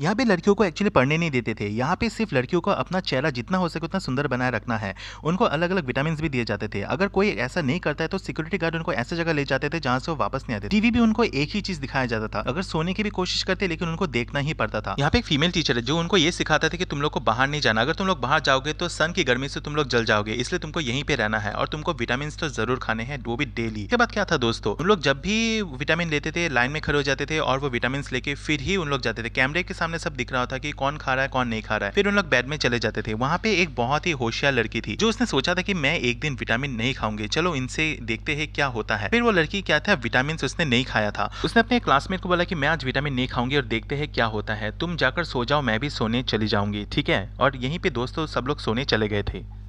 यहाँ पे लड़कियों को एक्चुअली पढ़ने नहीं देते थे यहाँ पे सिर्फ लड़कियों को अपना चेहरा जितना हो सके उतना सुंदर बनाए रखना है उनको अलग अलग विटामिन भी दिए जाते थे अगर कोई ऐसा नहीं करता है तो सिक्योरिटी गार्ड उनको ऐसे जगह ले जाते थे जहाँ से वो वापस नहीं आते टीवी भी उनको एक ही चीज दिखाया जाता था अगर सोने की भी कोशिश करते लेकिन उनको देखना ही पड़ता था यहाँ पे एक फीमेल टीचर है जो उनको ये सिखाता था कि तुम लोग को बाहर नहीं जाना अगर तुम लोग बाहर जाओगे तो सन की गर्मी से तुम लोग जल जाओगे इसलिए तुमको यहीं पे रहना है और तुमको विटामिन तो जरूर खाने हैं वो भी डेली के बाद क्या था दोस्तों उन लोग जब भी विटामिन लेते थे लाइन में खड़े हो जाते थे और वो विटामिन लेके फिर ही उन लोग जाते थे कैमरे के सामने सामने सब दिख रहा था कि कौन खा रहा है कौन नहीं खा रहा है फिर उन लोग बेड में चले जाते थे वहाँ पे एक बहुत ही होशियार लड़की थी जो उसने सोचा था कि मैं एक दिन विटामिन नहीं खाऊंगी चलो इनसे देखते हैं क्या होता है फिर वो लड़की क्या था विटामिन उसने नहीं खाया था उसने अपने क्लासमेट को बोला की मैं आज विटामिन नहीं खाऊंगी और देखते है क्या होता है तुम जाकर सो जाओ मैं भी सोने चली जाऊंगी ठीक है और यहीं पे दोस्तों सब लोग सोने चले गए थे